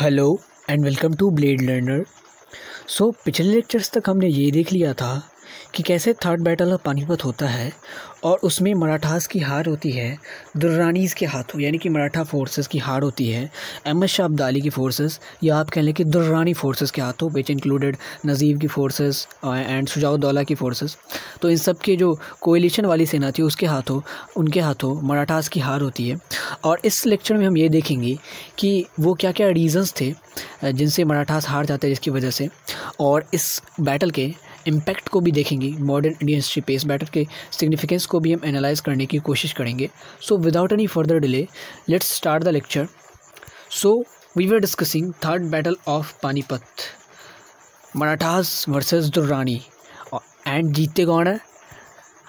hello and welcome to blade learner so पिछले lectures तक हमने ये देख लिया था कि कैसे थर्ड बैटल ऑफ पानीपत होता है और उसमें मराठास की हार होती है दुर्रानीज़ के हाथों यानी कि मराठा फोर्सेस की हार होती है अहमद शाह अब्दाली की फोर्सेस या आप कह लें कि दुर्रानी फोर्सेस के हाथों विच इंक्लूडेड नज़ीब की फोर्सेस uh, एंड शुजाउद्दौला की फोर्सेस तो इन सब के जो कोयलिशन वाली सेना थी उसके हाथों उनके हाथों मराठास की हार होती है और इस लेक्चर में हम ये देखेंगे कि वो क्या क्या रीज़न्स थे जिनसे मराठास हार जाते हैं जिसकी वजह से और इस बैटल के इम्पैक्ट को भी देखेंगे modern Indian history pace batter के सिग्निफिकेंस को भी हम एनालाइज करने की कोशिश करेंगे so without any further delay let's start the lecture so we were discussing third battle of Panipat Marathas versus Durrani and जीते कौन है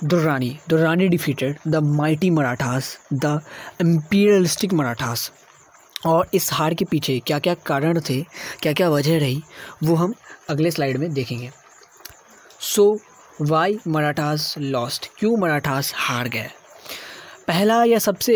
Durrani Durrani defeated the mighty Marathas the imperialistic Marathas और इस हार के पीछे क्या क्या कारण थे क्या क्या वजह रही वो हम अगले स्लाइड में देखेंगे सो वाई मराठास लॉस्ट क्यों मराठास हार गए पहला या सबसे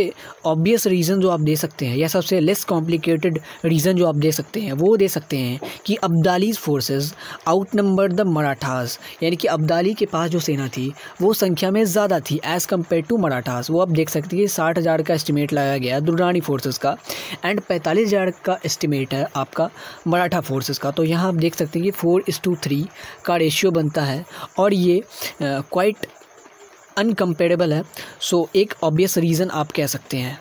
ऑब्वियस रीज़न जो आप दे सकते हैं या सबसे लेस कॉम्प्लिकेटेड रीज़न जो आप दे सकते हैं वो दे सकते हैं कि Abdali's forces outnumber the Marathas यानी कि अब्दाली के पास जो सेना थी वो संख्या में ज़्यादा थी एज़ कम्पेयर टू मराठास वो आप देख सकते हैं साठ हज़ार का एस्टिमेट लगाया गया दुरानी फोर्सेज का एंड पैंतालीस हज़ार का एस्टिमेट है आपका मराठा फोर्सेज़ का तो यहाँ आप देख सकते हैं कि फोर इस टू थ्री का रेशियो बनता है और ये क्वाइट अनकम्पेरेबल है सो एक ऑब्वियस रीज़न आप कह सकते हैं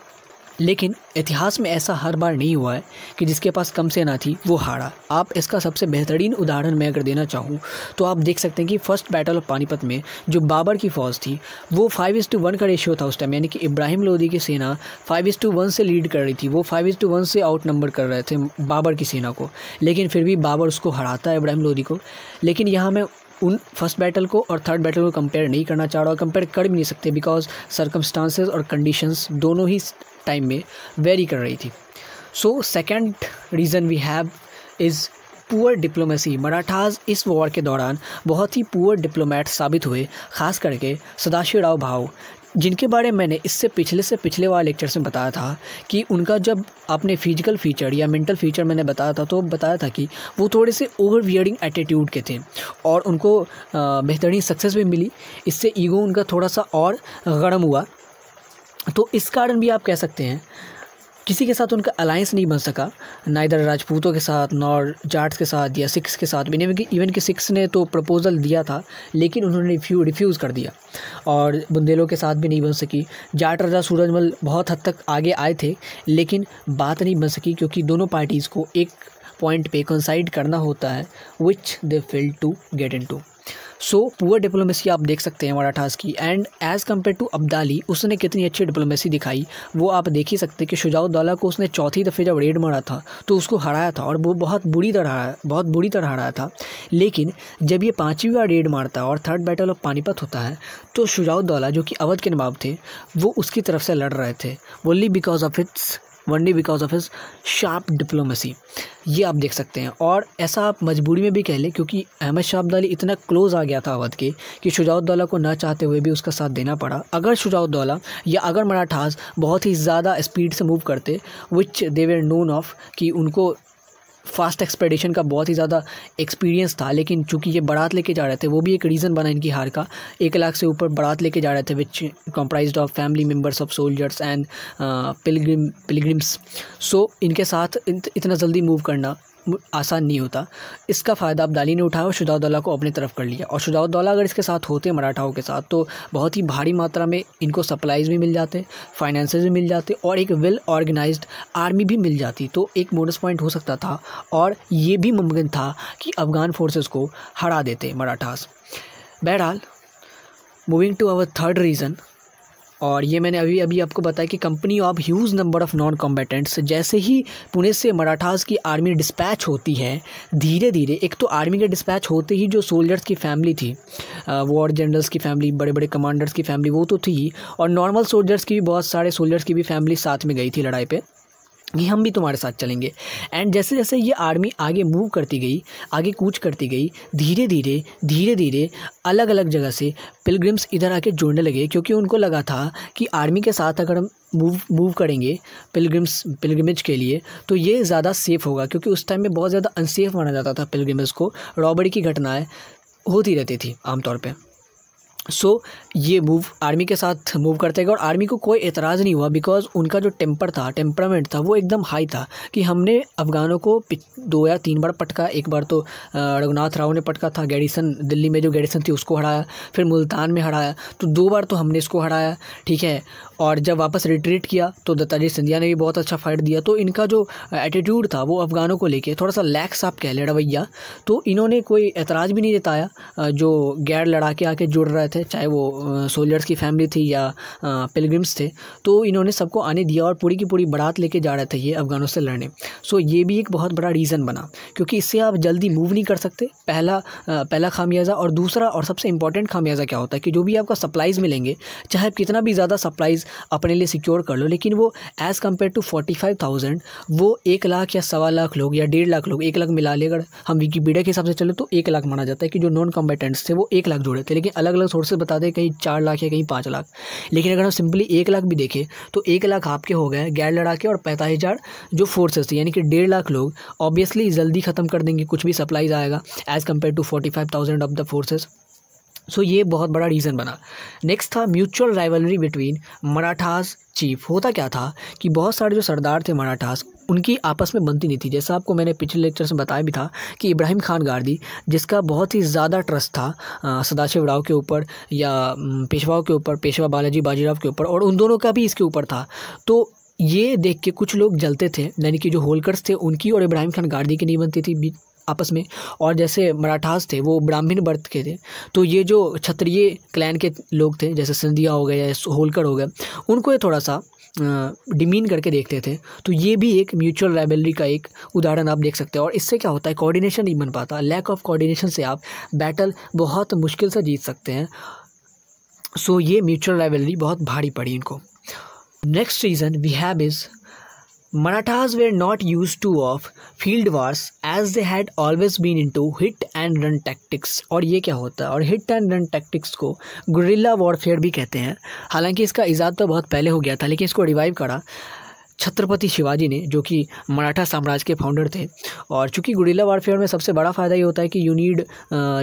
लेकिन इतिहास में ऐसा हर बार नहीं हुआ है कि जिसके पास कम सेना थी वो हारा आप इसका सबसे बेहतरीन उदाहरण मैं अगर देना चाहूँ तो आप देख सकते हैं कि फर्स्ट बैटल ऑफ पानीपत में जो बाबर की फ़ौज थी वो फाइव इज़ टू वन का रेशियो था उस टाइम यानी कि इब्राहिम लोधी की सेना फाइव इज़ टू वन से लीड कर रही थी वो फाइव इज़ टू वन से आउट नंबर कर रहे थे बाबर की सेना को लेकिन फिर भी बाबर उसको हराता है इब्राहिम लोधी को लेकिन यहाँ मैं उन फर्स्ट बैटल को और थर्ड बैटल को कंपेयर नहीं करना चाह रहा कंपेयर कर भी नहीं सकते बिकॉज सर्कमस्टांसेस और कंडीशंस दोनों ही टाइम में वेरी कर रही थी so second reason we have is poor diplomacy Marathas इस वॉर के दौरान बहुत ही पुअर डिप्लोमेट साबित हुए खास करके सदाशिवराव भाव जिनके बारे में मैंने इससे पिछले से पिछले वाले लेक्चर में बताया था कि उनका जब आपने फिजिकल फीचर या मेंटल फीचर मैंने बताया था तो बताया था कि वो थोड़े से ओवर वियरिंग एटीट्यूड के थे और उनको बेहतरीन सक्सेस भी मिली इससे ईगो उनका थोड़ा सा और गर्म हुआ तो इस कारण भी आप कह सकते हैं किसी के साथ उनका अलायंस नहीं बन सका ना इधर राजपूतों के साथ नॉर जाट्स के साथ या सिक्स के साथ इवन कि इवन कि सिक्स ने तो प्रपोज़ल दिया था लेकिन उन्होंने रिफ्यू रिफ्यूज़ कर दिया और बुंदेलों के साथ भी नहीं बन सकी जाट राजा सूरजमल बहुत हद तक आगे आए थे लेकिन बात नहीं बन सकी क्योंकि दोनों पार्टीज़ को एक पॉइंट पे कंसाइड करना होता है which they fail to get into so poor diplomacy आप देख सकते हैं मराठास की and as compare to Abdali उसने कितनी अच्छी डिप्लोमेसी दिखाई वो आप देख ही सकते कि शुजाउद्दौला को उसने चौथी दफ़े जब रेड मारा था तो उसको हराया था और वो बहुत बुरी तरह हराया बहुत बुरी तरह हराया था लेकिन जब ये पाँचवीं बार रेड मारता और थर्ड बैटल ऑफ पानीपत होता है तो शुजाउद्दौला जो कि अवध के नवाब थे वो उसकी तरफ से लड़ रहे थे only because of its only because of his sharp diplomacy ये आप देख सकते हैं और ऐसा आप मजबूरी में भी कह लें क्योंकि अहमद शाह अब्दाली इतना क्लोज आ गया था अवध के कि शुजाउद्दौला को ना चाहते हुए भी उसका साथ देना पड़ा अगर शुजाउद्दौला या अगर मराठास बहुत ही ज़्यादा स्पीड से मूव करते विच देवेर नोन ऑफ कि उनको फास्ट एक्सपेडिशन का बहुत ही ज़्यादा एक्सपीरियंस था लेकिन चूंकि ये बारात लेके जा रहे थे वो भी एक रीज़न बना इनकी हार का एक लाख से ऊपर बारात लेके जा रहे थे which comprise of family members of soldiers and pilgrim pilgrims so इनके साथ इतना जल्दी मूव करना आसान नहीं होता इसका फ़ायदा अब्दाली ने उठाया और शुजाउद्दौला को अपनी तरफ कर लिया और शुजाउद्दौला अगर इसके साथ होते मराठाओं के साथ तो बहुत ही भारी मात्रा में इनको सप्लाइज़ भी मिल जाते फाइनेंस भी मिल जाते और एक वेल ऑर्गेनाइज आर्मी भी मिल जाती तो एक बोनस पॉइंट हो सकता था और ये भी मुमकिन था कि अफ़गान फोर्सेज को हरा देते मराठास बहरहाल moving to our third reason और ये मैंने अभी अभी आपको बताया कि company of huge number of non combatants जैसे ही पुणे से मराठास की आर्मी डिस्पैच होती है धीरे धीरे एक तो आर्मी के डिस्पैच होते ही जो सोल्जर्स की फैमिली थी वॉर जनरल्स की फैमिली बड़े बड़े कमांडर्स की फैमिली वो तो थी और नॉर्मल सोल्जर्स की भी बहुत सारे सोल्जर्स की भी फैमिली साथ में गई थी लड़ाई पर कि हम भी तुम्हारे साथ चलेंगे एंड जैसे जैसे ये आर्मी आगे मूव करती गई आगे कूच करती गई धीरे धीरे धीरे धीरे अलग अलग जगह से पिलग्रिम्स इधर आके जुड़ने लगे क्योंकि उनको लगा था कि आर्मी के साथ अगर हम मूव मूव करेंगे पिलग्रिम्स पिलग्रिमेज के लिए तो ये ज़्यादा सेफ़ होगा क्योंकि उस टाइम में बहुत ज़्यादा अनसेफ़ माना जाता था पिलग्रिमेज को रॉबरी की घटनाएँ होती रहती थी आमतौर पर सो so, ये मूव आर्मी के साथ मूव करते गए और आर्मी को कोई एतराज़ नहीं हुआ बिकॉज उनका जो टेम्पर था टेम्परामेंट था वो एकदम हाई था कि हमने अफगानों को दो या तीन बार पटका एक बार तो रघुनाथ राव ने पटका था गैडिसन दिल्ली में जो गैडिसन थी उसको हराया फिर मुल्तान में हराया तो दो बार तो हमने इसको हराया ठीक है और जब वापस रिट्रीट किया तो दत्ताजी सिंधिया ने भी बहुत अच्छा फाइट दिया तो इनका जो एटीट्यूड था वो अफगानों को लेके थोड़ा सा लैक्स आप कह लें रवैया तो इन्होंने कोई एतराज़ भी नहीं जताया जो गैर लड़ाके आके जुड़ रहे थे चाहे वो सोल्जर्स की फैमिली थी या पिलग्रिम्स थे तो इन्होंने सबको आने दिया और पूरी की पूरी बारात लेके जा रहे थे ये अफगानों से लड़ने सो ये भी एक बहुत बड़ा रीज़न बना क्योंकि इससे आप जल्दी मूव नहीं कर सकते पहला पहला खामियाजा और दूसरा और सबसे इंपॉर्टेंट खामियाजा क्या होता है कि जो भी आपका सप्लाइज़ मिलेंगे चाहे आप कितना भी ज़्यादा सप्लाइज़ अपने लिए सिक्योर कर लो लेकिन वो as compare to forty five thousand वो एक लाख या सवा लाख लोग या डेढ़ लाख लोग एक लाख मिला ले अगर हम विकीपीडिया के हिसाब से चले तो एक लाख माना जाता है कि जो नॉन कम्पेटेंट्स थे वो एक लाख जुड़े थे लेकिन अलग अलग सोर्सेज बता दें कहीं चार लाख या कहीं पाँच लाख लेकिन अगर हम सिंपली एक लाख भी देखें तो एक लाख आपके हो गए गैर लड़ाके और पैंतालीस हज़ार जो फोर्सेस थे यानी कि डेढ़ लाख लोग ऑब्वियसली जल्दी ख़त्म कर देंगे कुछ भी सप्लाईज आएगा as compare to forty five thousand of the forces so ये बहुत बड़ा रीज़न बना नेक्स्ट था mutual rivalry between Marathas chief होता क्या था कि बहुत सारे जो सरदार थे मराठास उनकी आपस में बनती नहीं थी जैसा आपको मैंने पिछले लेक्चर में बताया भी था कि इब्राहिम खान गार्दी जिसका बहुत ही ज़्यादा ट्रस्ट था सदाशिव राव के ऊपर या पेशवाओं के ऊपर पेशवा बालाजी बाजीराव के ऊपर और उन दोनों का भी इसके ऊपर था तो ये देख के कुछ लोग जलते थे यानी कि जो होलकर्स थे उनकी और इब्राहिम खान गार्दी की नहीं बनती थी आपस में और जैसे मराठास थे वो ब्राह्मण वर्त के थे तो ये जो क्षत्रिय क्लैन के लोग थे जैसे सिंधिया हो गए या होलकर हो गए उनको ये थोड़ा सा डिमीन करके देखते थे तो ये भी एक म्यूचुअल लाइबलरी का एक उदाहरण आप देख सकते हैं और इससे क्या होता है कोऑर्डिनेशन नहीं बन पाता लैक ऑफ कोऑर्डिनेशन से आप बैटल बहुत मुश्किल से जीत सकते हैं सो so, ये म्यूचुअल लाइबलरी बहुत भारी पड़ी इनको next reason we have is Marathas were not used to of field wars as they had always been into hit and run tactics और ये क्या होता है और hit and run tactics को guerrilla warfare भी कहते हैं हालांकि इसका इजाद तो बहुत पहले हो गया था लेकिन इसको revive करा छत्रपति शिवाजी ने जो कि मराठा साम्राज्य के फाउंडर थे और चूँकि गुडिला वारफेयर में सबसे बड़ा फ़ायदा ये होता है कि यू नीड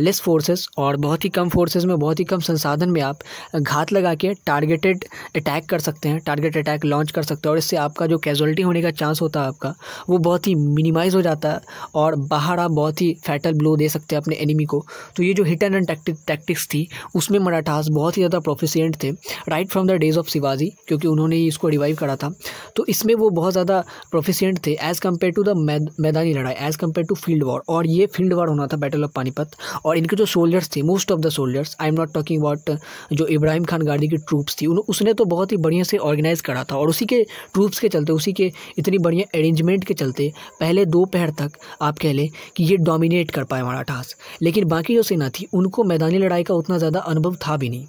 लेस फोर्सेस और बहुत ही कम फोर्सेस में बहुत ही कम संसाधन में आप घात लगा के टारगेटेड अटैक कर सकते हैं टारगेट अटैक लॉन्च कर सकते हैं और इससे आपका जो कैजुअलिटी होने का चांस होता है आपका वो बहुत ही मिनिमाइज़ हो जाता है और बाहर आप बहुत ही फैटल ब्लो दे सकते हैं अपने एनिमी को तो ये जो हिट एंड रन टैक्टिक्स थी उसमें मराठास बहुत ही ज़्यादा प्रोफिशियंट थे right from the days of Shivaji क्योंकि उन्होंने ही इसको रिवाइव करा था तो इसमें इसमें वो बहुत ज़्यादा प्रोफिशियंट थे एज़ कम्पेयर टू द मैदानी लड़ाई as compare to field war और ये फील्ड वॉर होना था बैटल ऑफ पानीपत और इनके जो सोल्जर्स थे most of the soldiers I am not talking about जो इब्राहिम खान गार्डी की ट्रूप्स थी उसने तो बहुत ही बढ़िया से ऑर्गेनाइज़ करा था और उसी के ट्रूप्स के चलते उसी के इतनी बढ़िया अरेंजमेंट के चलते पहले दो पहर तक आप कह लें कि ये डोमिनेट कर पाए मराठास लेकिन बाकी जो सेना थी उनको मैदानी लड़ाई का उतना ज़्यादा अनुभव था भी नहीं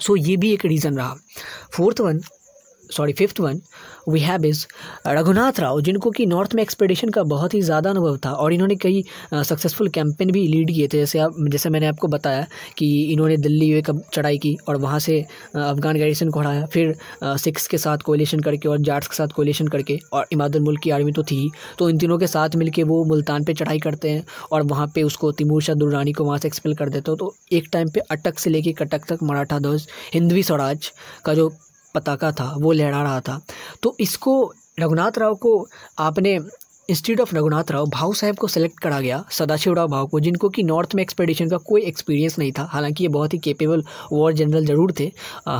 सो so, ये भी एक रीज़न रहा fourth one sorry fifth one we have is Raghunath Rao जिनको कि नॉर्थ में एक्सपेडिशन का बहुत ही ज़्यादा अनुभव था और इन्होंने कई सक्सेसफुल uh, कैंपेन भी लीड किए थे जैसे आप जैसे मैंने आपको बताया कि इन्होंने दिल्ली वे कब चढ़ाई की और वहाँ से uh, अफ़गान गैरिसन को हराया फिर सिक्स uh, के साथ कोलेशन करके और जाट्स के साथ कोलेशन करके और इमादुल मुल्क की आर्मी तो थी तो इन तीनों के साथ मिलकर वो मुल्तान पर चढ़ाई करते हैं और वहाँ पर उसको तिमूर शाह दुर्रानी को वहाँ से एक्सपेल कर देते हो तो एक टाइम पर अटक से लेकर कटक तक मराठा ध्वज हिंदवी स्वराज का जो पताका था वो लहरा रहा था तो इसको रघुनाथ राव को आपने इंस्टीट्यूट ऑफ रघुनाथ राव भाव साहब को सिलेक्ट करा गया सदाशिवराव भाव को जिनको कि नॉर्थ में एक्सपेडिशन का कोई एक्सपीरियंस नहीं था हालांकि ये बहुत ही केपेबल वॉर जनरल ज़रूर थे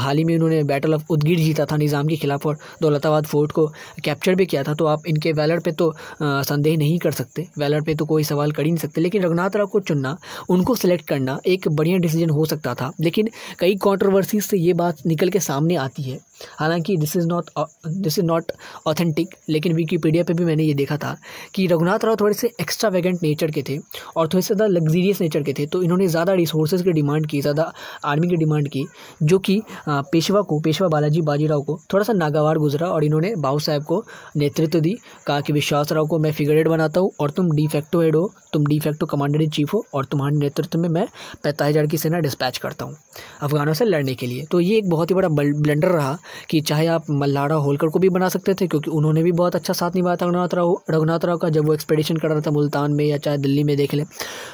हाल ही में उन्होंने बैटल ऑफ उदगीर जीता था निज़ाम के खिलाफ और दौलताबाद फोर्ट को कैप्चर भी किया था तो आप इनके वैलर पर तो संदेह नहीं कर सकते वैलर पर तो कोई सवाल कर ही नहीं सकते लेकिन रघुनाथ राव को चुनना उनको सिलेक्ट करना एक बढ़िया डिसीजन हो सकता था लेकिन कई कॉन्ट्रोवर्सीज से ये बात निकल के सामने आती है हालांकि this is not this is not authentic लेकिन विकीपीडिया पर भी मैंने ये देखा था था कि रघुनाथ राव थोड़े से एक्स्ट्रा वेगेंट नेचर के थे और थोड़े से ज़्यादा लग्जीरियस नेचर के थे तो इन्होंने ज़्यादा रिसोर्सेज की डिमांड की ज़्यादा आर्मी की डिमांड की जो कि पेशवा को पेशवा बालाजी बाजीराव को थोड़ा सा नागावार गुजरा और इन्होंने बाबू साहब को नेतृत्व दी कहा कि विश्वास राव को मैं फिगर हेड बनाता हूँ और तुम डिफेक्टो हेड हो तुम डिफेक्टो कमांडर इन चीफ हो और तुम्हारे नेतृत्व में मैं पैंतालीस हज़ार की सेना डिस्पैच करता हूँ अफगानों से लड़ने के लिए तो ये एक बहुत ही बड़ा ब्लेंडर रहा कि चाहे आप मल्लाड़ा होलकर को भी बना सकते थे क्योंकि उन्होंने भी बहुत अच्छा साथ निभाया था रघुनाथ राव रघुनाथ राव का जब वो एक्सपेडिशन कर रहा था मुल्तान में या चाहे दिल्ली में देख लें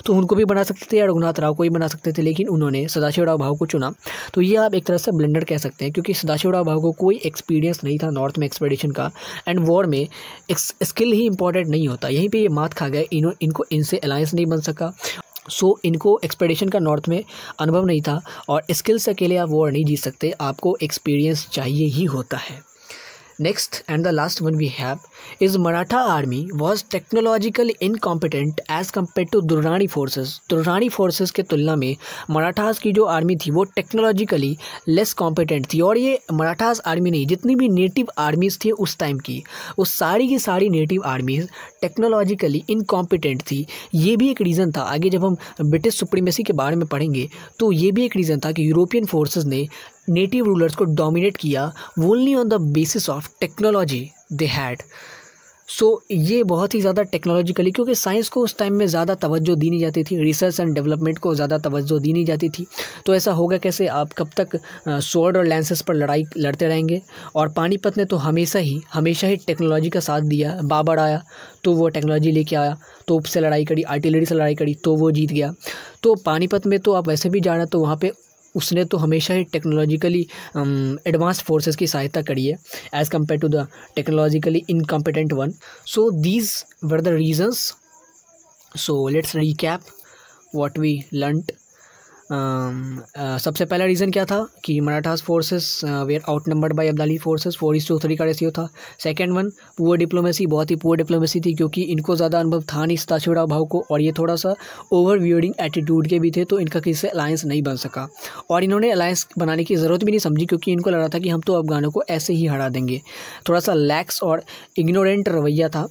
तो उनको भी बना सकते थे या रघुनाथ राव को ही बना सकते थे लेकिन उन्होंने सदाशिव राव भाव को चुना तो ये आप एक तरह से ब्लेंडर कह सकते हैं क्योंकि सदाशिव राव भाव को कोई एक्सपीरियंस नहीं था नॉर्थ में एक्सपेडिशन का एंड वॉर में स्किल ही इंपॉर्टेंट नहीं होता यहीं पर ये मात खा गए इन इनको इनसे अलायंस नहीं बन सका सो so, इनको एक्सपेडिशन का नॉर्थ में अनुभव नहीं था और स्किल्स अकेले आप वॉर नहीं जीत सकते आपको एक्सपीरियंस चाहिए ही होता है next and the last one we have is Maratha army was technological incompetent as compare to Durrani forces Durrani forces के तुलना में मराठास की जो आर्मी थी वो टेक्नोलॉजिकली लेस कॉम्पिटेंट थी और ये मराठास आर्मी नहीं जितनी भी नेटिव आर्मीज थी उस टाइम की वो सारी की सारी नेटिव आर्मीज टेक्नोलॉजिकली इनकॉम्पिटेंट थी ये भी एक रीज़न था आगे जब हम ब्रिटिश सुप्रीमेसी के बारे में पढ़ेंगे तो ये भी एक रीज़न था कि यूरोपियन फोर्सेज ने नेटिव रूलर्स को डोमिनेट किया only on the basis of technology they had so ये बहुत ही ज़्यादा टेक्नोलॉजिकली क्योंकि साइंस को उस टाइम में ज़्यादा तवज्जो दी नहीं जाती थी रिसर्च एंड डेवलपमेंट को ज़्यादा तवज्जो दी नहीं जाती थी तो ऐसा होगा कैसे आप कब तक स्वॉर्ड और लेंसेज पर लड़ाई लड़ते रहेंगे और पानीपत ने तो हमेशा ही हमेशा ही टेक्नोलॉजी का साथ दिया बाबर आया तो वो टेक्नोलॉजी लेके आया तोप से लड़ाई करी आर्टिलरी से लड़ाई करी तो वो जीत गया तो पानीपत में तो आप वैसे भी जाना तो वहाँ पर उसने तो हमेशा ही टेक्नोलॉजिकली एडवांस फोर्सेस की सहायता करी है as compare to the technologically incompetent one so these were the reasons so let's recap what we learnt Um, uh, सबसे पहला रीज़न क्या था कि Marathas forces were outnumber by Abdali forces four is to three का रेसियो था second one poor diplomacy बहुत ही पुअर डिप्लोमेसी थी क्योंकि इनको ज़्यादा अनुभव था नहीं ताछुड़ा भाव को और ये थोड़ा सा ओवर व्यूडिंग एटीट्यूड के भी थे तो इनका किसी से अलायंस नहीं बन सका और इन्होंने अलायंस बनाने की ज़रूरत भी नहीं समझी क्योंकि इनको लग रहा था कि हम तो अफगानों को ऐसे ही हरा देंगे थोड़ा सा लैक्स और इग्नोरेंट रवैया था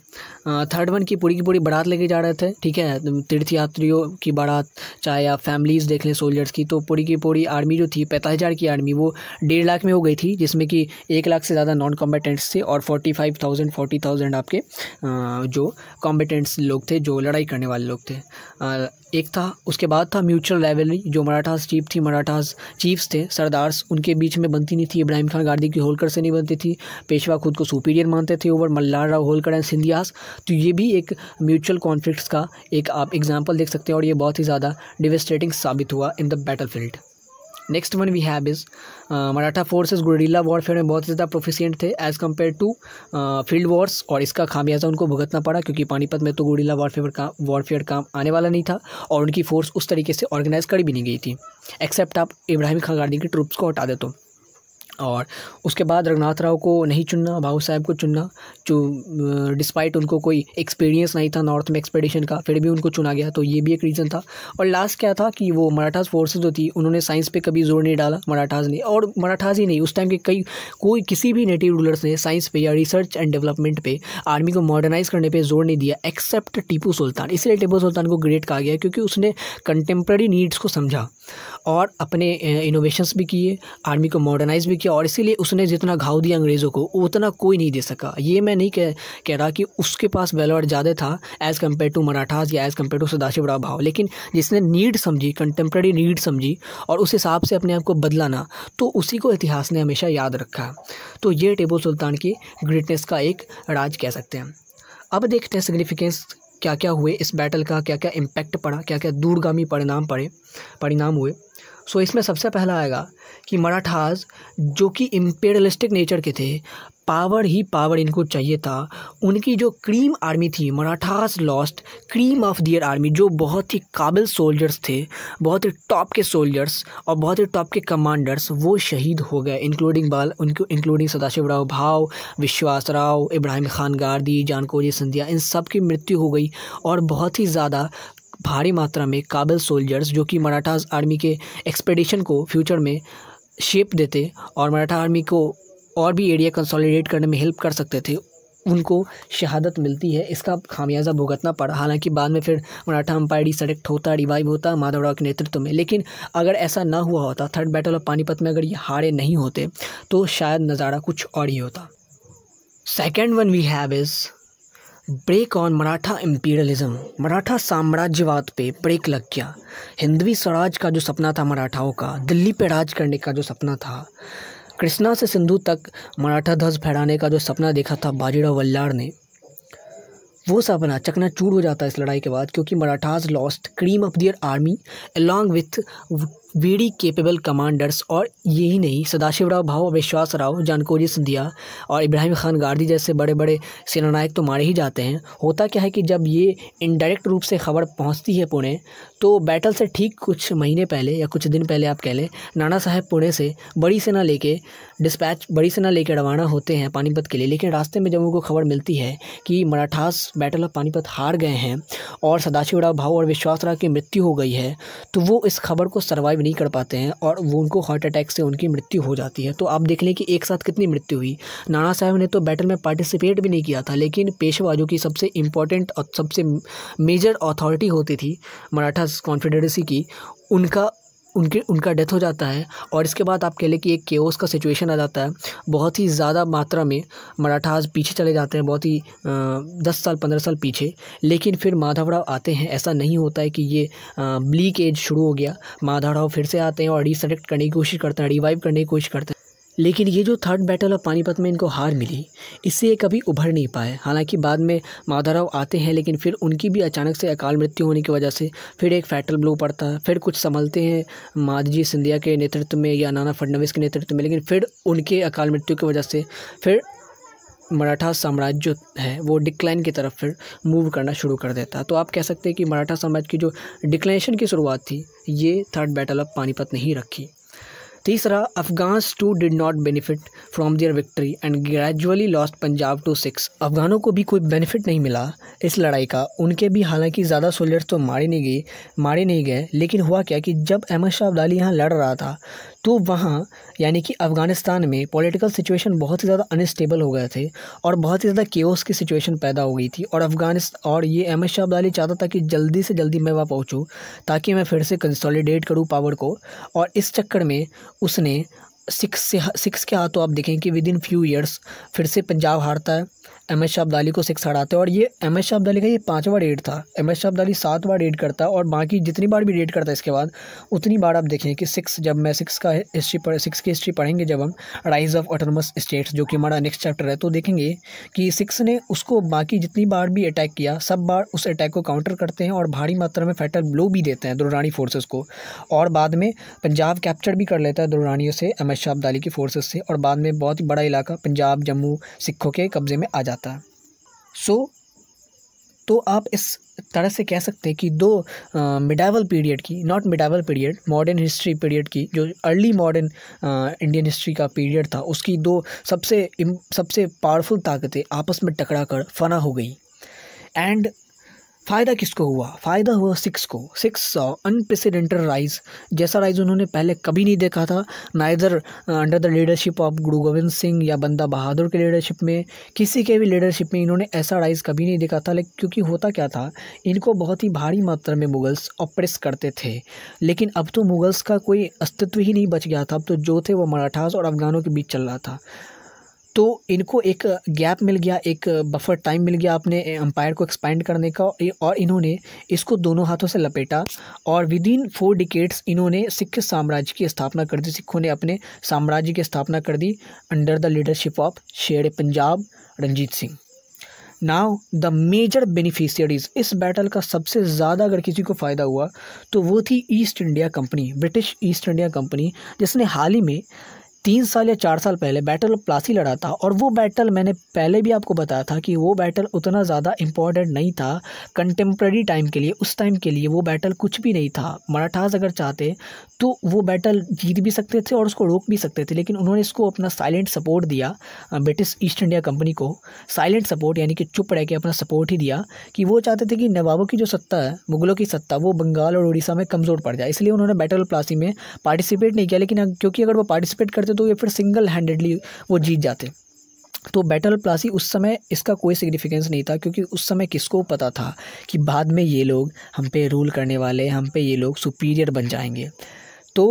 थर्ड uh, वन की पूरी की पूरी बारात लेके जा रहे थे ठीक है तीर्थयात्रियों की बारात चाहे आप फैमिलीज़ देख लें सोल्जर्स की तो पूरी की पूरी आर्मी जो थी पैंतालीस हज़ार की आर्मी वो डेढ़ लाख में हो गई थी जिसमें कि एक लाख से ज़्यादा नॉन कॉम्बेटेंट्स थे और forty five thousand forty thousand आपके जो कॉम्बेटेंट्स लोग थे जो लड़ाई करने वाले लोग थे एक था उसके बाद था म्यूचुअल रेवलरी जो मराठास चीफ थी मराठास चीफ्स थे सरदार्स उनके बीच में बनती नहीं थी इब्राहिम खान गार्दी की होलकर से नहीं बनती थी पेशवा खुद को सुपीरियर मानते थे ओवर मल्लार राव होलकर एंड सिंधियास तो ये भी एक म्यूचुअल कॉन्फ्लिक्ट का एक आप एग्जाम्पल देख सकते हैं और ये बहुत ही ज़्यादा डिवेस्टेटिंग साबित हुआ in the battlefield next one we have is Maratha forces guerrilla warfare में बहुत ज़्यादा प्रोफिशियंट थे as compare to field wars और इसका खामियाजा उनको भुगतना पड़ा क्योंकि पानीपत में तो गुरडीला वॉरफेयर का वॉरफेयर काम आने वाला नहीं था और उनकी फ़ोर्स उस तरीके से ऑर्गेनाइज करी भी नहीं गई थी एक्सेप्ट आप इब्राहिम खान के की ट्रूप्स को हटा दे तो और उसके बाद रघुनाथ राव को नहीं चुनना भाऊ साहब को चुनना जो डिस्पाइट उनको कोई एक्सपीरियंस नहीं था नॉर्थ में एक्सपेडिशन का फिर भी उनको चुना गया तो ये भी एक रीज़न था और लास्ट क्या था कि वो मराठास फोर्सेज जो थी उन्होंने साइंस पे कभी जोर नहीं डाला मराठास ने और मराठास ही नहीं उस टाइम के कई कोई किसी भी नेटिव रूलर्स ने साइंस पर या रिसर्च एंड डेवलपमेंट पर आर्मी को मॉडर्नाइज करने पर जोर नहीं दिया एक्सेप्ट टीपू सुल्तान इसलिए टीपू सुल्तान को ग्रेट कहा गया क्योंकि उसने कंटेम्प्रेरी नीड्स को समझा और अपने इनोवेशंस भी किए आर्मी को मॉडर्नाइज भी किया और इसीलिए उसने जितना घाव दिया अंग्रेज़ों को उतना कोई नहीं दे सका ये मैं नहीं कह कह रहा कि उसके पास बैलॉट ज़्यादा था एज़ कम्पेयर टू मराठास या as compare to Sadashiv Rao Bhau लेकिन जिसने नीड समझी कंटेम्प्रेरी नीड समझी और उस हिसाब से अपने आप को बदलाना तो उसी को इतिहास ने हमेशा याद रखा तो ये टेबल सुल्तान की ग्रेटनेस का एक राज कह सकते हैं अब देखते हैं सिग्निफिकेंस क्या क्या हुए इस बैटल का क्या क्या इम्पैक्ट पड़ा क्या क्या दूरगामी परिणाम पड़े परिणाम हुए सो इसमें सबसे पहला आएगा कि मराठास जो कि इम्पेरियलिस्टिक नेचर के थे पावर ही पावर इनको चाहिए था उनकी जो क्रीम आर्मी थी Marathas lost cream of their army जो बहुत ही काबिल सोल्जर्स थे बहुत ही टॉप के सोल्जर्स और बहुत ही टॉप के कमांडर्स वो शहीद हो गए इंक्लूडिंग बाल उनको इंक्लूडिंग सदाशिवराव भाव विश्वास राव इब्राहिम खान गार्दी जानकोजी सिंधिया इन सब की मृत्यु हो गई और बहुत ही ज़्यादा भारी मात्रा में काबिल सोल्जर्स जो कि मराठा आर्मी के एक्सपेडिशन को फ्यूचर में शेप देते और मराठा आर्मी को और भी एरिया कंसोलिडेट करने में हेल्प कर सकते थे उनको शहादत मिलती है इसका खामियाजा भुगतना पड़ा हालांकि बाद में फिर मराठा अम्पायर सेलेक्ट होता रिवाइव होता माधवराव के नेतृत्व में लेकिन अगर ऐसा ना हुआ होता थर्ड बैटल ऑफ पानीपत में अगर ये हारे नहीं होते तो शायद नज़ारा कुछ और ही होता second one we have is break on Maratha imperialism Maratha साम्राज्यवाद पे ब्रेक लग गया हिंदवी स्वराज का जो सपना था मराठाओं का दिल्ली पे राज करने का जो सपना था कृष्णा से सिंधु तक मराठा ध्वज फहराने का जो सपना देखा था बाजीराव वल्लार ने वो सपना चकनाचूर हो जाता है इस लड़ाई के बाद क्योंकि Marathas lost cream of their army along with very capable commanders और यही नहीं सदाशिवराव भाव विश्वास राव जानकोजी सिंधिया और इब्राहिम खान गार्दी जैसे बड़े बड़े सेनानायक तो मारे ही जाते हैं होता क्या है कि जब ये इनडायरेक्ट रूप से खबर पहुंचती है पुणे तो बैटल से ठीक कुछ महीने पहले या कुछ दिन पहले आप कह लें नाना साहब पुणे से बड़ी सेना लेके डिस्पैच बड़ी सेना लेके रवाना होते हैं पानीपत के लिए लेकिन रास्ते में जब उनको खबर मिलती है कि मराठास बैटल ऑफ पानीपत हार गए हैं और सदाशिवराव भाव और विश्वास राव की मृत्यु हो गई है तो वो इस खबर को सर्वाइव नहीं कर पाते हैं और वो उनको हार्ट अटैक से उनकी मृत्यु हो जाती है तो आप देख लें कि एक साथ कितनी मृत्यु हुई नाना साहब ने तो बैटल में पार्टिसिपेट भी नहीं किया था लेकिन पेशवाजों की सबसे इम्पॉर्टेंट और सबसे मेजर अथॉरिटी होती थी मराठा पास कॉन्फिडेंसी की उनका उनके उनका डेथ हो जाता है और इसके बाद आप कह लें कि एक केओस का सिचुएशन आ जाता है बहुत ही ज़्यादा मात्रा में मराठाज पीछे चले जाते हैं बहुत ही दस साल पंद्रह साल पीछे लेकिन फिर माधवराव आते हैं ऐसा नहीं होता है कि ये ब्लीक एज शुरू हो गया माधवराव फिर से आते हैं और रिसलेक्ट करने की कोशिश करते हैं रिवाइव करने की कोशिश करते हैं लेकिन ये जो थर्ड बैटल ऑफ पानीपत में इनको हार मिली इससे ये कभी उभर नहीं पाए हालांकि बाद में माधवराव आते हैं लेकिन फिर उनकी भी अचानक से अकाल मृत्यु होने की वजह से फिर एक फैटल ब्लो पड़ता है फिर कुछ संभलते हैं माधजी सिंधिया के नेतृत्व में या नाना फडनवीस के नेतृत्व में लेकिन फिर उनके अकाल मृत्यु की वजह से फिर मराठा साम्राज्य जो है वो डिक्लाइन की तरफ फिर मूव करना शुरू कर देता तो आप कह सकते हैं कि मराठा साम्राज्य की जो डिक्लाइनेशन की शुरुआत थी ये थर्ड बैटल ऑफ पानीपत नहीं रखी तीसरा Afghans too did not benefit from their victory and gradually lost Punjab to Sikhs अफगानों को भी कोई बेनिफिट नहीं मिला इस लड़ाई का उनके भी हालांकि ज़्यादा सोल्जर्स तो मारे नहीं गए मारे नहीं गए लेकिन हुआ क्या कि जब अहमद शाह अब्दाली यहाँ लड़ रहा था तो वहाँ यानी कि अफ़गानिस्तान में पॉलिटिकल सिचुएशन बहुत ही ज़्यादा अनस्टेबल हो गए थे और बहुत ही ज़्यादा केओस की सिचुएशन पैदा हो गई थी और अफ़गानिस्तान और ये अहमद शाह अब्दाली चाहता था कि जल्दी से जल्दी मैं वहाँ पहुँचूँ ताकि मैं फिर से कंसोलिडेट करूँ पावर को और इस चक्कर में उसने सिक्स से सिक्स के हाथों आप देखें कि विद इन फ्यू ईयर्स फिर से पंजाब हारता है एम एस शाहब्दाली को सिक्स हड़ाते हैं और ये एम एस शाहब्दाली का ये पाँचवा रेड था एम एस शाहब्दाली सात बार रेड करता है और बाकी जितनी बार भी रेड करता है इसके बाद उतनी बार आप देखें कि सिक्स जब मैं सिक्स का हिस्ट्री पढ़ सिक्स की हिस्ट्री पढ़ेंगे जब हम राइज ऑफ ऑटोनमस स्टेट्स जो कि हमारा नेक्स्ट चैप्टर है तो देखेंगे कि सिक्स ने उसको बाकी जितनी बार भी अटैक किया सब बार उस अटैक को काउंटर करते हैं और भारी मात्रा में फैटल ब्लो भी देते हैं दुरानी फोर्सेज को और बाद में पंजाब कैप्चर भी कर लेता है दुरानियों से एम एस अब्दाली की फोर्सेज से और बाद में बहुत ही बड़ा इलाका पंजाब जम्मू सिखों के कब्जे में आ जाता है जाता सो तो आप इस तरह से कह सकते हैं कि दो मिडावल पीरियड की not medieval period modern history period की जो अर्ली मॉडर्न इंडियन हिस्ट्री का पीरियड था उसकी दो सबसे सबसे पावरफुल ताकतें आपस में टकरा कर फना हो गई एंड फ़ायदा किसको हुआ फ़ायदा हुआ सिक्स को सिक्स अनप्रेसिडेंटेड uh, राइज जैसा राइज उन्होंने पहले कभी नहीं देखा था ना इधर अंडर द लीडरशिप ऑफ गुरु गोविंद सिंह या बंदा बहादुर के लीडरशिप में किसी के भी लीडरशिप में इन्होंने ऐसा राइज कभी नहीं देखा था लेकिन क्योंकि होता क्या था इनको बहुत ही भारी मात्रा में मुगल्स ऑपरेस करते थे लेकिन अब तो मुगल्स का कोई अस्तित्व ही नहीं बच गया था अब तो जो थे वो मराठास और अफगानों के बीच चल रहा था तो इनको एक गैप मिल गया एक बफर टाइम मिल गया अपने अंपायर को एक्सपैंड करने का और इन्होंने इसको दोनों हाथों से लपेटा और विद इन फोर डिकेट्स इन्होंने सिख साम्राज्य की स्थापना कर दी सिखों ने अपने साम्राज्य की स्थापना कर दी under the leadership of Sher Punjab Ranjit Singh now the major beneficiaries इस बैटल का सबसे ज़्यादा अगर किसी को फ़ायदा हुआ तो वो थी East India Company British East India Company जिसने हाल ही में तीन साल या चार साल पहले बैटल ऑफ प्लासी लड़ा था और वो बैटल मैंने पहले भी आपको बताया था कि वो बैटल उतना ज़्यादा इम्पॉर्टेंट नहीं था कंटेम्प्रेरी टाइम के लिए उस टाइम के लिए वो बैटल कुछ भी नहीं था मराठास अगर चाहते तो वो बैटल जीत भी सकते थे और उसको रोक भी सकते थे लेकिन उन्होंने इसको अपना साइलेंट सपोर्ट दिया ब्रिटिश ईस्ट इंडिया कंपनी को साइलेंट सपोर्ट यानी कि चुप रह के अपना सपोर्ट ही दिया कि वो चाहते थे कि नवाबों की जो सत्ता है मुगलों की सत्ता वो बंगाल और उड़ीसा में कमज़ोर पड़ जाए इसलिए उन्होंने बैटल प्लासी में पार्टिसिपेट नहीं किया लेकिन क्योंकि अगर वो पार्टिसिपेट करते तो ये फिर सिंगल हैंडेडली वो जीत जाते तो बैटल प्लासी उस समय इसका कोई सिग्निफिकेंस नहीं था क्योंकि उस समय किसको पता था कि बाद में ये लोग हम पे रूल करने वाले हम पे ये लोग सुपीरियर बन जाएंगे तो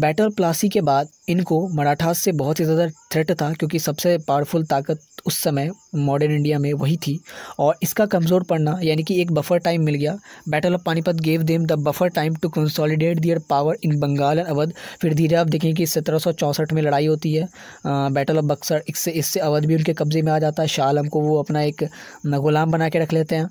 बैटल प्लासी के बाद इनको मराठास से बहुत ही ज़्यादा थ्रेट था क्योंकि सबसे पावरफुल ताकत उस समय मॉडर्न इंडिया में वही थी और इसका कमज़ोर पड़ना यानी कि एक बफर टाइम मिल गया battle of Panipat gave them the buffer time to consolidate their power in Bengal and Awadh फिर धीरे आप देखें कि सत्रह में लड़ाई होती है आ, बैटल ऑफ बक्सर इससे इससे अवध भी उनके कब्ज़े में आ जाता है शाह को वो अपना एक गुलाम बना के रख लेते हैं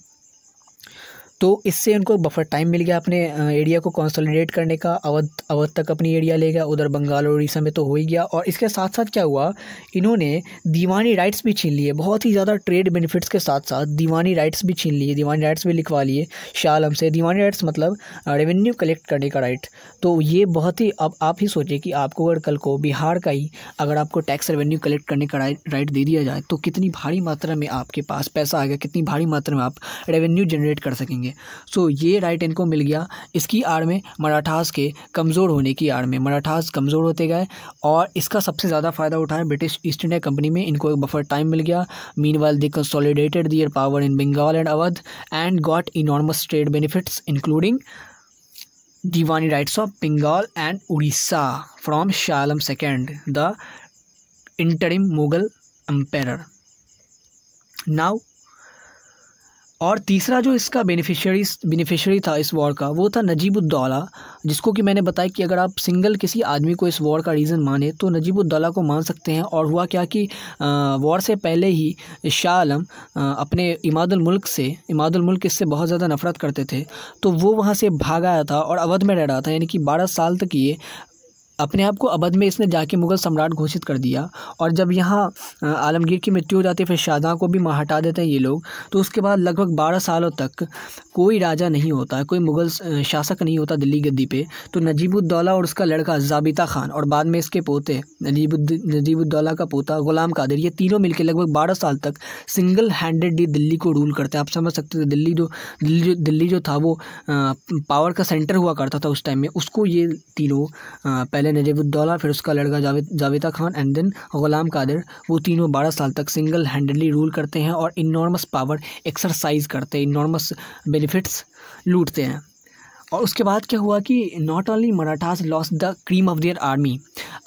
तो इससे उनको बफर टाइम मिल गया अपने एरिया को कंसोलिडेट करने का अवध अवध तक अपनी एरिया ले गया उधर बंगाल और उड़ीसा में तो हो ही गया और इसके साथ साथ क्या हुआ इन्होंने दीवानी राइट्स भी छीन लिए बहुत ही ज़्यादा ट्रेड बेनिफिट्स के साथ साथ दीवानी राइट्स भी छीन लिए दीवानी राइट्स भी लिखवा लिए शाल हमसे दीवानी राइट्स मतलब रेवेन्यू कलेक्ट करने का राइट तो ये बहुत ही अब आप ही सोचिए कि आपको अगर कल को बिहार का ही अगर आपको टैक्स रेवेन्यू कलेक्ट करने का राइट दे दिया जाए तो कितनी भारी मात्रा में आपके पास पैसा आएगा कितनी भारी मात्रा में आप रेवेन्यू जनरेट कर सकेंगे है सो ये राइट इनको मिल गया इसकी आड़ में मराठास के कमज़ोर होने की आड़ में मराठास कमज़ोर होते गए और इसका सबसे ज़्यादा फ़ायदा उठाया ब्रिटिश ईस्ट इंडिया कंपनी में इनको एक बफर टाइम मिल गया meanwhile they consolidated their power in Bengal and Awadh and got enormous trade benefits including Diwani rights of Bengal and Orissa from Shah Alam second the interim Mughal emperor now और तीसरा जो इसका बेनिफिशियरी बेनिफिशियरी था इस वॉर का वो था नजीबुद्दौला जिसको कि मैंने बताया कि अगर आप सिंगल किसी आदमी को इस वॉर का रीज़न माने तो नजीबुद्दौला को मान सकते हैं और हुआ क्या कि वॉर से पहले ही शाह आलम अपने इमादुल मुल्क से इमादुल मुल्क इससे बहुत ज़्यादा नफरत करते थे तो वो वहाँ से भाग आया था और अवध में रह रहा था यानी कि बारह साल तक ये अपने आप को अवध में इसने जाके मुग़ल सम्राट घोषित कर दिया और जब यहाँ आलमगीर की मृत्यु हो जाती है फिर शाहजहाँ को भी हटा देते हैं ये लोग तो उसके बाद लगभग बारह सालों तक कोई राजा नहीं होता है कोई मुग़ल शासक नहीं होता दिल्ली गद्दी पे तो नजीबुद्दौला और उसका लड़का जाबिता खान और बाद में इसके पोते नजीबुद्द नजीबुद्दौला का पोता गुलाम कादिर ये तीनों मिलकर लगभग बारह साल तक सिंगल हैंडेडली दिल्ली को रूल करते हैं आप समझ सकते थे दिल्ली जो दिल्ली जो दिल्ली जो था वो पावर का सेंटर हुआ करता था उस टाइम में उसको ये तीनों पहले देन नजीबुद्दौला फिर उसका लड़का जावेद जावेदा खान एंड देन गुलाम कादिर वो तीनों बारह साल तक सिंगल हैंडली रूल करते हैं और इनॉर्मस पावर एक्सरसाइज करते हैं इनॉर्मस बेनिफिट्स लूटते हैं और उसके बाद क्या हुआ कि not only Marathas loss the cream of their army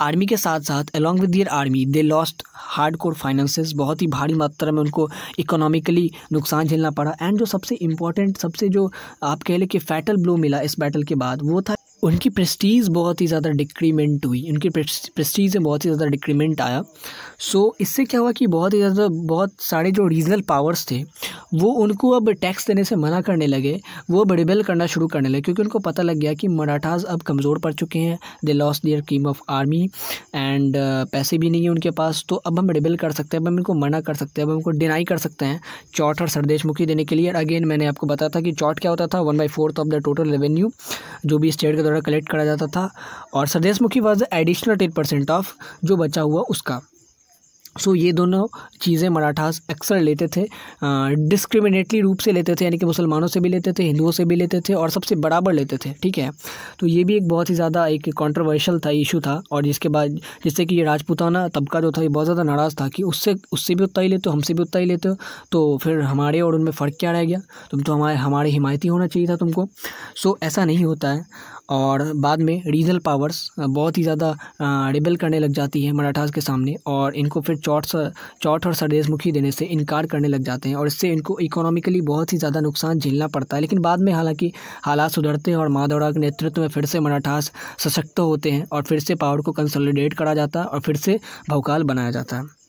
army के साथ साथ along with their army they lost hard core finances बहुत ही भारी मात्रा में उनको इकोनॉमिकली नुकसान झेलना पड़ा एंड जो सबसे इम्पॉर्टेंट सबसे जो आप कह लें कि फैटल ब्लो मिला इस बैटल के बाद वो था उनकी प्रेस्टीज बहुत ही ज़्यादा डिक्रीमेंट हुई उनकी प्रेस्टीज में बहुत ही ज़्यादा डिक्रीमेंट आया सो so, इससे क्या हुआ कि बहुत ही ज़्यादा बहुत सारे जो रीजनल पावर्स थे वो उनको अब टैक्स देने से मना करने लगे वो अब रिबेल करना शुरू करने लगे क्योंकि उनको पता लग गया कि मराठास अब कमज़ोर पड़ चुके हैं they loss their cream of army and पैसे भी नहीं है उनके पास तो अब हम रिबेल कर सकते हैं अब हम इनको मना कर सकते हैं अब हमको डिनाई कर सकते हैं चौट और मुखी देने के लिए अगेन मैंने आपको बताया था कि चौट क्या होता था one by fourth of the total revenue जो भी स्टेट के द्वारा कलेक्ट करा जाता था और मुखी was additional ten percent of जो बचा हुआ उसका सो so, ये दोनों चीज़ें मराठास अक्सर लेते थे डिस्क्रिमिनेटली रूप से लेते थे यानी कि मुसलमानों से भी लेते थे हिंदुओं से भी लेते थे और सबसे बराबर लेते थे ठीक है तो ये भी एक बहुत ही ज़्यादा एक कंट्रोवर्शियल था इशू था और जिसके बाद जिससे कि ये राजपूताना तबका जो था ये बहुत ज़्यादा नाराज़ था कि उससे उससे भी उतना ही लेते हो हमसे भी उतना ही लेते हो तो फिर हमारे और उनमें फ़र्क क्या रह गया तुम तो, तो हमारे हमारे हिमायती होना चाहिए था तुमको सो ऐसा नहीं होता है और बाद में रीजनल पावर्स बहुत ही ज़्यादा रिबेल करने लग जाती है मराठास के सामने और इनको फिर चौट चौट और सरदेशमुखी देने से इनकार करने लग जाते हैं और इससे इनको इकोनॉमिकली बहुत ही ज़्यादा नुकसान झेलना पड़ता है लेकिन बाद में हालांकि हालात सुधरते हैं और माधवराव के नेतृत्व में फिर से मराठास सशक्त होते हैं और फिर से पावर को कंसोलिडेट करा जाता है और फिर से भौकाल बनाया जाता है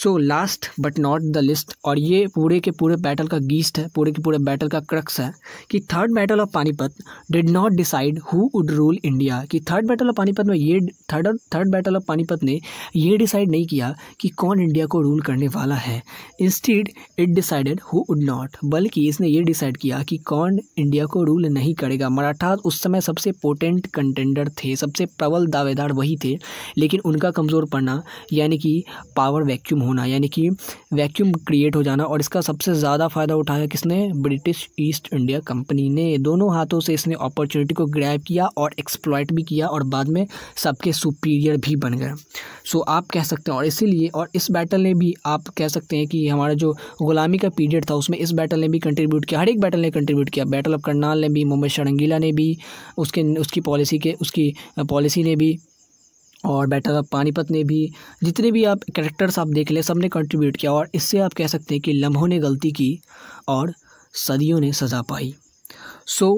so last but not the least और ये पूरे के पूरे बैटल का गीस्ट है पूरे के पूरे बैटल का क्रक्स है कि third battle of Panipat did not decide who would rule India कि थर्ड बैटल ऑफ पानीपत में ये third third battle of Panipat ने ये डिसाइड नहीं किया कि कौन इंडिया को रूल करने वाला है instead it decided who would not बल्कि इसने ये डिसाइड किया कि कौन इंडिया को रूल नहीं करेगा मराठा उस समय सबसे पोटेंट कंटेंडर थे सबसे प्रबल दावेदार वही थे लेकिन उनका कमज़ोर पड़ना यानी कि पावर वैक्यूम होना यानी कि वैक्यूम क्रिएट हो जाना और इसका सबसे ज़्यादा फ़ायदा उठाया किसने ब्रिटिश ईस्ट इंडिया कंपनी ने दोनों हाथों से इसने अपॉर्चुनिटी को ग्रैब किया और एक्सप्लॉयट भी किया और बाद में सबके सुपीरियर भी बन गए सो आप कह सकते हैं और इसीलिए और इस बैटल ने भी आप कह सकते हैं कि हमारा जो गुलामी का पीरियड था उसमें इस बैटल ने भी कंट्रीब्यूट किया हर एक बैटल ने कंट्रीब्यूट किया बैटल ऑफ करनाल ने भी मोहम्मद शरंगीला ने भी उसके उसकी पॉलिसी के उसकी पॉलिसी ने भी और बैटर ऑफ पानीपत ने भी जितने भी आप करेक्टर्स आप देख लें सब ने कंट्रीब्यूट किया और इससे आप कह सकते हैं कि लम्हों ने गलती की और सदियों ने सजा पाई so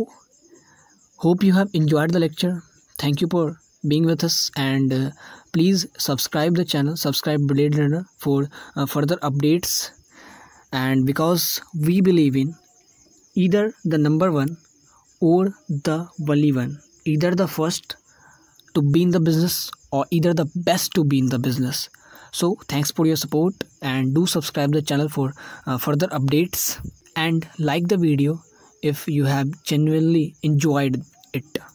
hope you have enjoyed the lecture thank you for being with us and please subscribe the channel subscribe blade learner for further updates and because we believe in either the number one और the only one either the first to be in the business or either the best to be in the business so thanks for your support and do subscribe the channel for uh, further updates and like the video if you have genuinely enjoyed it